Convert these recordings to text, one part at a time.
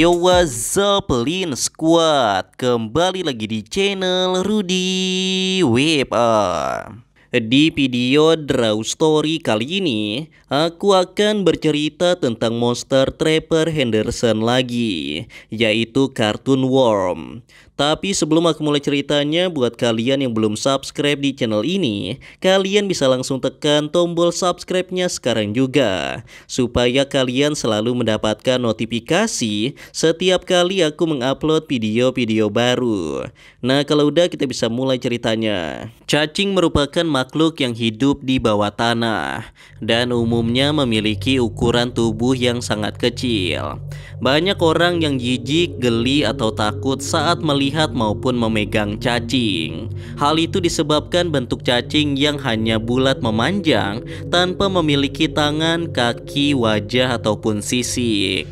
Yo what's up Lin Squad Kembali lagi di channel Rudy Whip uh. Di video Draw Story kali ini, aku akan bercerita tentang monster Trapper Henderson lagi, yaitu Cartoon Worm. Tapi sebelum aku mulai ceritanya, buat kalian yang belum subscribe di channel ini, kalian bisa langsung tekan tombol subscribe-nya sekarang juga, supaya kalian selalu mendapatkan notifikasi setiap kali aku mengupload video-video baru. Nah, kalau udah kita bisa mulai ceritanya. Cacing merupakan makhluk yang hidup di bawah tanah dan umumnya memiliki ukuran tubuh yang sangat kecil. Banyak orang yang jijik, geli, atau takut saat melihat maupun memegang cacing. Hal itu disebabkan bentuk cacing yang hanya bulat memanjang tanpa memiliki tangan, kaki, wajah, ataupun sisik.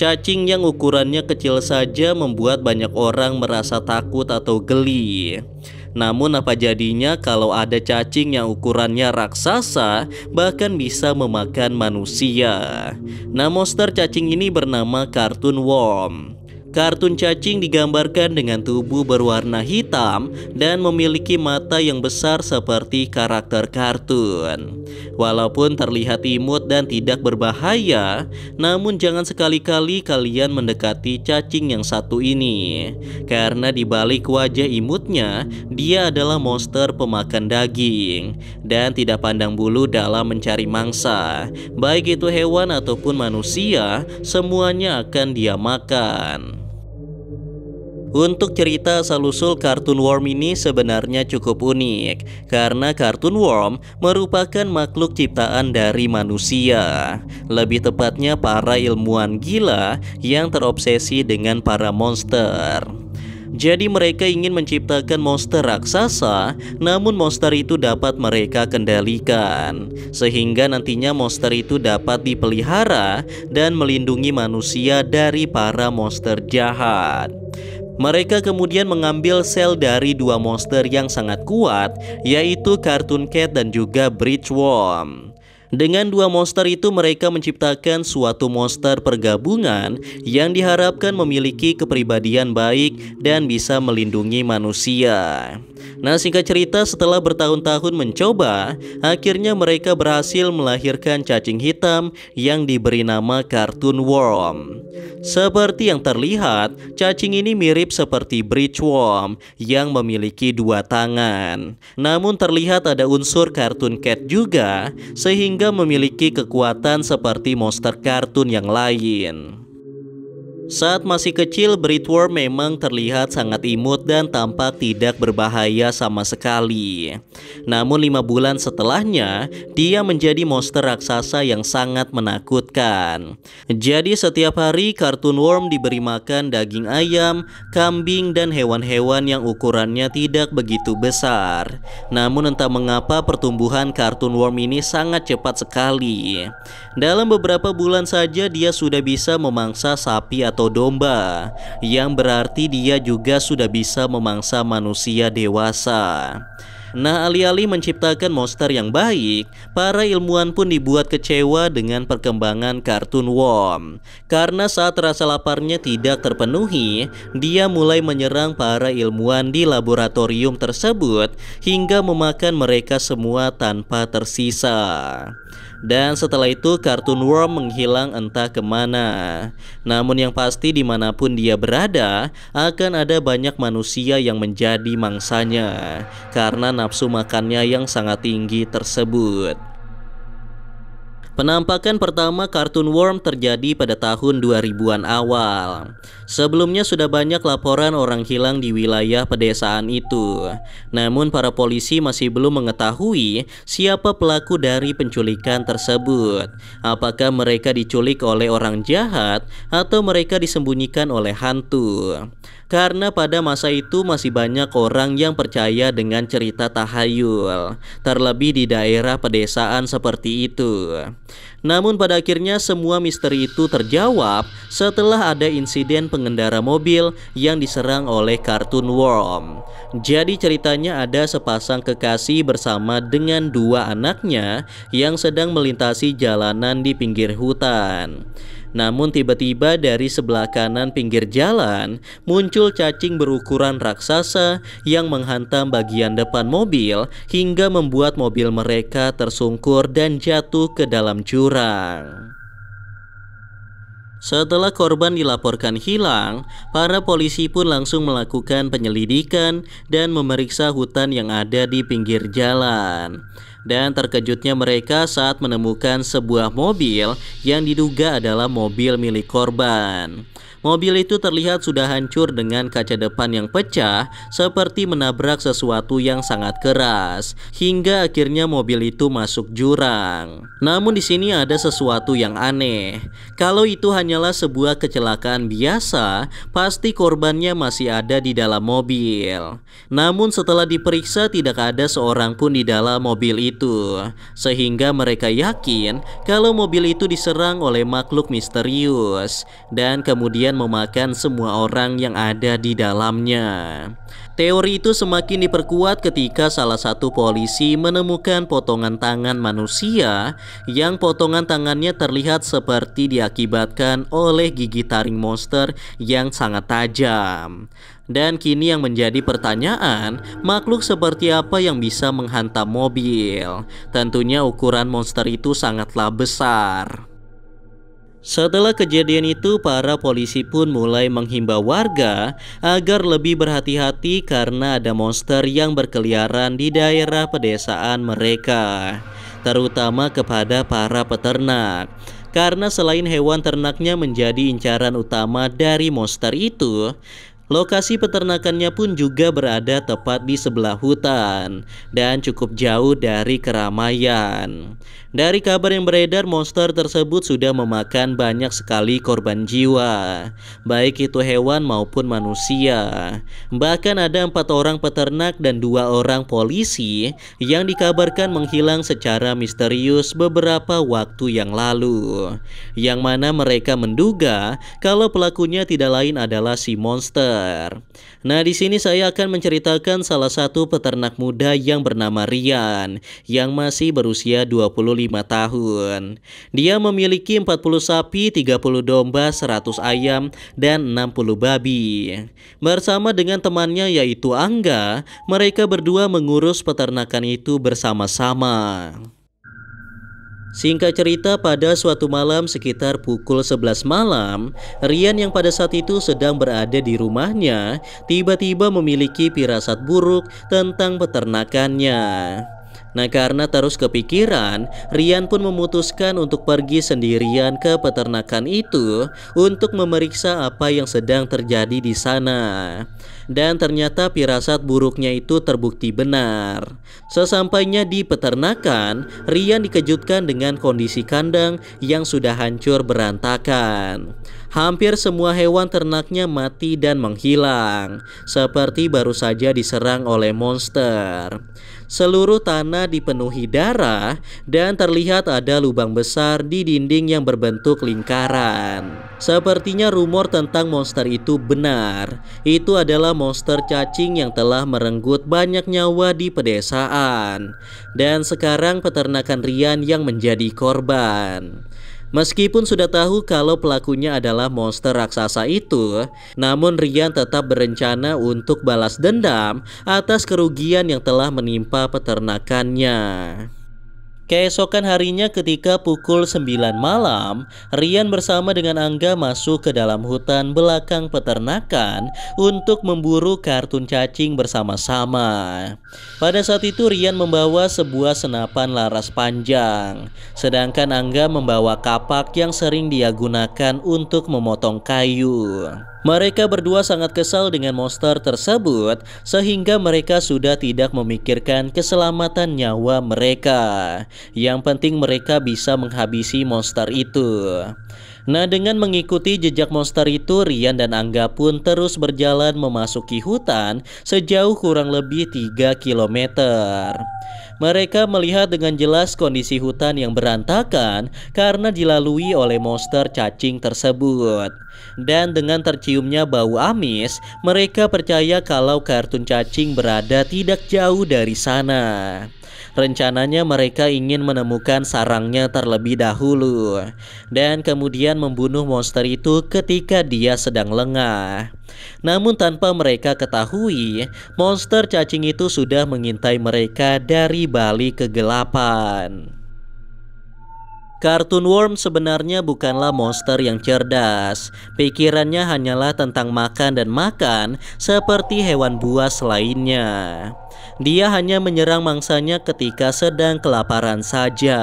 Cacing yang ukurannya kecil saja membuat banyak orang merasa takut atau geli. Namun apa jadinya kalau ada cacing yang ukurannya raksasa bahkan bisa memakan manusia. Nah monster cacing ini bernama cartoon worm. Kartun cacing digambarkan dengan tubuh berwarna hitam dan memiliki mata yang besar seperti karakter kartun. Walaupun terlihat imut dan tidak berbahaya, namun jangan sekali-kali kalian mendekati cacing yang satu ini. Karena di balik wajah imutnya, dia adalah monster pemakan daging dan tidak pandang bulu dalam mencari mangsa. Baik itu hewan ataupun manusia, semuanya akan dia makan. Untuk cerita asal-usul kartun worm ini sebenarnya cukup unik karena kartun worm merupakan makhluk ciptaan dari manusia. Lebih tepatnya para ilmuwan gila yang terobsesi dengan para monster. Jadi mereka ingin menciptakan monster raksasa, namun monster itu dapat mereka kendalikan. Sehingga nantinya monster itu dapat dipelihara dan melindungi manusia dari para monster jahat. Mereka kemudian mengambil sel dari dua monster yang sangat kuat, yaitu Cartoon Cat dan juga Bridge Worm. Dengan dua monster itu mereka menciptakan suatu monster pergabungan yang diharapkan memiliki kepribadian baik dan bisa melindungi manusia. Nah singkat cerita setelah bertahun-tahun mencoba, akhirnya mereka berhasil melahirkan cacing hitam yang diberi nama Cartoon Worm. Seperti yang terlihat, cacing ini mirip seperti Bridge Worm yang memiliki dua tangan. Namun terlihat ada unsur cartoon cat juga, sehingga memiliki kekuatan seperti monster kartun yang lain. Saat masih kecil, Britworm memang terlihat sangat imut dan tampak tidak berbahaya sama sekali. Namun lima bulan setelahnya, dia menjadi monster raksasa yang sangat menakutkan. Jadi setiap hari, kartun Worm diberi makan daging ayam, kambing, dan hewan-hewan yang ukurannya tidak begitu besar. Namun entah mengapa pertumbuhan kartun Worm ini sangat cepat sekali. Dalam beberapa bulan saja, dia sudah bisa memangsa sapi atau atau domba, yang berarti dia juga sudah bisa memangsa manusia dewasa. Nah, alih-alih menciptakan monster yang baik, para ilmuwan pun dibuat kecewa dengan perkembangan kartun Worm. Karena saat rasa laparnya tidak terpenuhi, dia mulai menyerang para ilmuwan di laboratorium tersebut hingga memakan mereka semua tanpa tersisa. Dan setelah itu kartun Worm menghilang entah kemana Namun yang pasti dimanapun dia berada Akan ada banyak manusia yang menjadi mangsanya Karena nafsu makannya yang sangat tinggi tersebut Penampakan pertama kartun Worm terjadi pada tahun 2000-an awal. Sebelumnya sudah banyak laporan orang hilang di wilayah pedesaan itu. Namun para polisi masih belum mengetahui siapa pelaku dari penculikan tersebut. Apakah mereka diculik oleh orang jahat atau mereka disembunyikan oleh hantu? Karena pada masa itu masih banyak orang yang percaya dengan cerita tahayul, terlebih di daerah pedesaan seperti itu. Namun pada akhirnya semua misteri itu terjawab setelah ada insiden pengendara mobil yang diserang oleh kartun Worm. Jadi ceritanya ada sepasang kekasih bersama dengan dua anaknya yang sedang melintasi jalanan di pinggir hutan. Namun tiba-tiba dari sebelah kanan pinggir jalan muncul cacing berukuran raksasa yang menghantam bagian depan mobil hingga membuat mobil mereka tersungkur dan jatuh ke dalam jurang. Setelah korban dilaporkan hilang, para polisi pun langsung melakukan penyelidikan dan memeriksa hutan yang ada di pinggir jalan. Dan terkejutnya mereka saat menemukan sebuah mobil yang diduga adalah mobil milik korban. Mobil itu terlihat sudah hancur dengan kaca depan yang pecah seperti menabrak sesuatu yang sangat keras hingga akhirnya mobil itu masuk jurang. Namun di sini ada sesuatu yang aneh. Kalau itu hanyalah sebuah kecelakaan biasa, pasti korbannya masih ada di dalam mobil. Namun setelah diperiksa tidak ada seorang pun di dalam mobil itu sehingga mereka yakin kalau mobil itu diserang oleh makhluk misterius dan kemudian dan memakan semua orang yang ada di dalamnya. Teori itu semakin diperkuat ketika salah satu polisi menemukan potongan tangan manusia yang potongan tangannya terlihat seperti diakibatkan oleh gigi taring monster yang sangat tajam. Dan kini yang menjadi pertanyaan, makhluk seperti apa yang bisa menghantam mobil? Tentunya ukuran monster itu sangatlah besar. Setelah kejadian itu, para polisi pun mulai menghimbau warga agar lebih berhati-hati karena ada monster yang berkeliaran di daerah pedesaan mereka, terutama kepada para peternak. Karena selain hewan ternaknya menjadi incaran utama dari monster itu, Lokasi peternakannya pun juga berada tepat di sebelah hutan dan cukup jauh dari keramaian. Dari kabar yang beredar, monster tersebut sudah memakan banyak sekali korban jiwa, baik itu hewan maupun manusia. Bahkan ada empat orang peternak dan dua orang polisi yang dikabarkan menghilang secara misterius beberapa waktu yang lalu, yang mana mereka menduga kalau pelakunya tidak lain adalah si monster. Twitter. Nah, di sini saya akan menceritakan salah satu peternak muda yang bernama Rian yang masih berusia 25 tahun. Dia memiliki 40 sapi, 30 domba, 100 ayam, dan 60 babi. Bersama dengan temannya yaitu Angga, mereka berdua mengurus peternakan itu bersama-sama. Singkat cerita, pada suatu malam sekitar pukul 11 malam, Rian yang pada saat itu sedang berada di rumahnya, tiba-tiba memiliki pirasat buruk tentang peternakannya. Nah karena terus kepikiran, Rian pun memutuskan untuk pergi sendirian ke peternakan itu untuk memeriksa apa yang sedang terjadi di sana dan ternyata pirasat buruknya itu terbukti benar. Sesampainya di peternakan, Rian dikejutkan dengan kondisi kandang yang sudah hancur berantakan. Hampir semua hewan ternaknya mati dan menghilang, seperti baru saja diserang oleh monster. Seluruh tanah dipenuhi darah dan terlihat ada lubang besar di dinding yang berbentuk lingkaran. Sepertinya rumor tentang monster itu benar. Itu adalah monster cacing yang telah merenggut banyak nyawa di pedesaan. Dan sekarang peternakan Rian yang menjadi korban. Meskipun sudah tahu kalau pelakunya adalah monster raksasa itu, namun Rian tetap berencana untuk balas dendam atas kerugian yang telah menimpa peternakannya. Keesokan harinya ketika pukul 9 malam, Rian bersama dengan Angga masuk ke dalam hutan belakang peternakan untuk memburu kartun cacing bersama-sama. Pada saat itu Rian membawa sebuah senapan laras panjang, sedangkan Angga membawa kapak yang sering dia gunakan untuk memotong kayu. Mereka berdua sangat kesal dengan monster tersebut sehingga mereka sudah tidak memikirkan keselamatan nyawa mereka. Yang penting mereka bisa menghabisi monster itu. Nah dengan mengikuti jejak monster itu Rian dan Angga pun terus berjalan memasuki hutan sejauh kurang lebih 3 km. Mereka melihat dengan jelas kondisi hutan yang berantakan karena dilalui oleh monster cacing tersebut. Dan dengan terciumnya bau amis, mereka percaya kalau kartun cacing berada tidak jauh dari sana. Rencananya mereka ingin menemukan sarangnya terlebih dahulu dan kemudian membunuh monster itu ketika dia sedang lengah. Namun tanpa mereka ketahui, monster cacing itu sudah mengintai mereka dari balik kegelapan. Cartoon Worm sebenarnya bukanlah monster yang cerdas. Pikirannya hanyalah tentang makan dan makan seperti hewan buas lainnya. Dia hanya menyerang mangsanya ketika sedang kelaparan saja.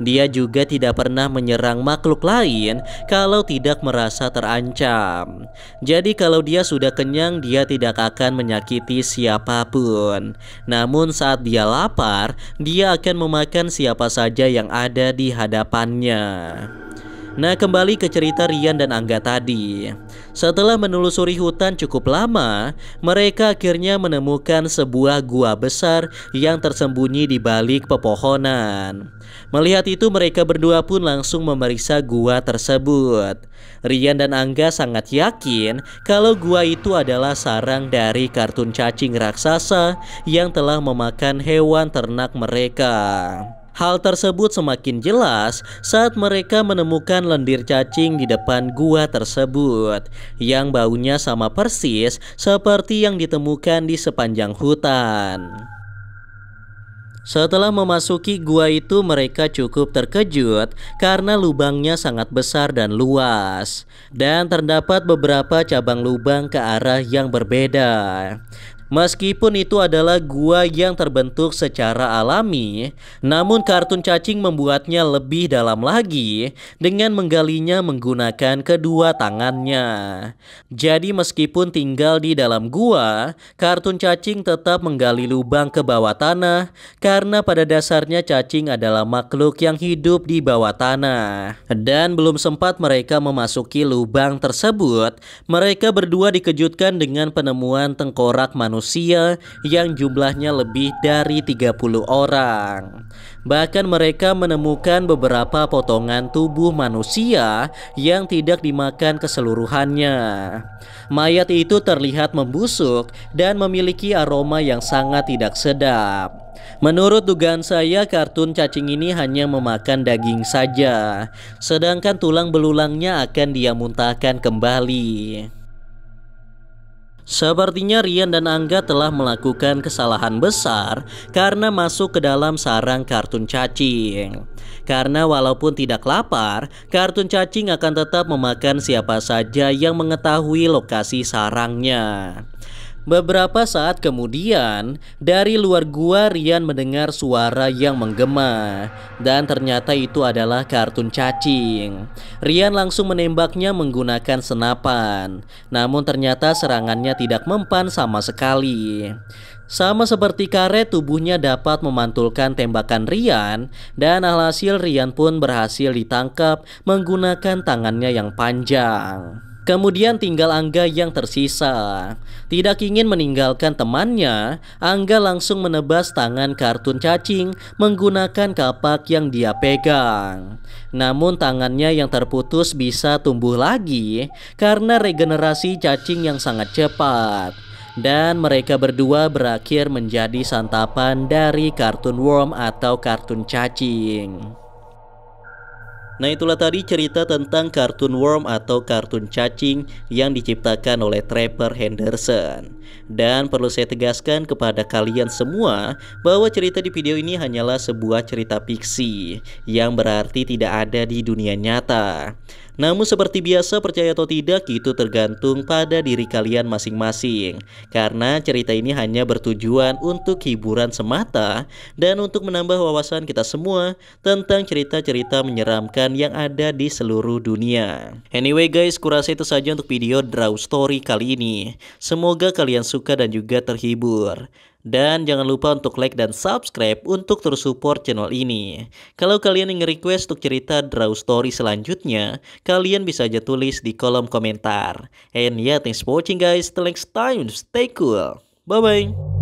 Dia juga tidak pernah menyerang makhluk lain kalau tidak merasa terancam. Jadi kalau dia sudah kenyang, dia tidak akan menyakiti siapapun. Namun saat dia lapar, dia akan memakan siapa saja yang ada di hadapannya. Nah kembali ke cerita Rian dan Angga tadi Setelah menelusuri hutan cukup lama Mereka akhirnya menemukan sebuah gua besar yang tersembunyi di balik pepohonan Melihat itu mereka berdua pun langsung memeriksa gua tersebut Rian dan Angga sangat yakin kalau gua itu adalah sarang dari kartun cacing raksasa yang telah memakan hewan ternak mereka. Hal tersebut semakin jelas saat mereka menemukan lendir cacing di depan gua tersebut yang baunya sama persis seperti yang ditemukan di sepanjang hutan. Setelah memasuki gua itu mereka cukup terkejut karena lubangnya sangat besar dan luas Dan terdapat beberapa cabang lubang ke arah yang berbeda Meskipun itu adalah gua yang terbentuk secara alami, namun kartun cacing membuatnya lebih dalam lagi dengan menggalinya menggunakan kedua tangannya. Jadi meskipun tinggal di dalam gua, kartun cacing tetap menggali lubang ke bawah tanah karena pada dasarnya cacing adalah makhluk yang hidup di bawah tanah. Dan belum sempat mereka memasuki lubang tersebut, mereka berdua dikejutkan dengan penemuan tengkorak manusia manusia yang jumlahnya lebih dari 30 orang. Bahkan mereka menemukan beberapa potongan tubuh manusia yang tidak dimakan keseluruhannya. Mayat itu terlihat membusuk dan memiliki aroma yang sangat tidak sedap. Menurut dugaan saya, kartun cacing ini hanya memakan daging saja, sedangkan tulang belulangnya akan dia muntahkan kembali. Sepertinya Rian dan Angga telah melakukan kesalahan besar karena masuk ke dalam sarang kartun cacing. Karena walaupun tidak lapar, kartun cacing akan tetap memakan siapa saja yang mengetahui lokasi sarangnya. Beberapa saat kemudian, dari luar gua Rian mendengar suara yang menggema dan ternyata itu adalah kartun cacing. Rian langsung menembaknya menggunakan senapan. Namun ternyata serangannya tidak mempan sama sekali. Sama seperti karet tubuhnya dapat memantulkan tembakan Rian dan alhasil Rian pun berhasil ditangkap menggunakan tangannya yang panjang. Kemudian tinggal Angga yang tersisa. Tidak ingin meninggalkan temannya, Angga langsung menebas tangan kartun cacing menggunakan kapak yang dia pegang. Namun tangannya yang terputus bisa tumbuh lagi karena regenerasi cacing yang sangat cepat. Dan mereka berdua berakhir menjadi santapan dari kartun worm atau kartun cacing. Nah itulah tadi cerita tentang kartun worm atau kartun cacing yang diciptakan oleh Trevor Henderson Dan perlu saya tegaskan kepada kalian semua bahwa cerita di video ini hanyalah sebuah cerita fiksi Yang berarti tidak ada di dunia nyata namun seperti biasa percaya atau tidak itu tergantung pada diri kalian masing-masing Karena cerita ini hanya bertujuan untuk hiburan semata Dan untuk menambah wawasan kita semua tentang cerita-cerita menyeramkan yang ada di seluruh dunia Anyway guys kurasa itu saja untuk video Draw Story kali ini Semoga kalian suka dan juga terhibur dan jangan lupa untuk like dan subscribe untuk terus support channel ini. Kalau kalian ingin request untuk cerita draw story selanjutnya, kalian bisa aja tulis di kolom komentar. And yeah, thanks for watching guys. Till next time, stay cool. Bye-bye.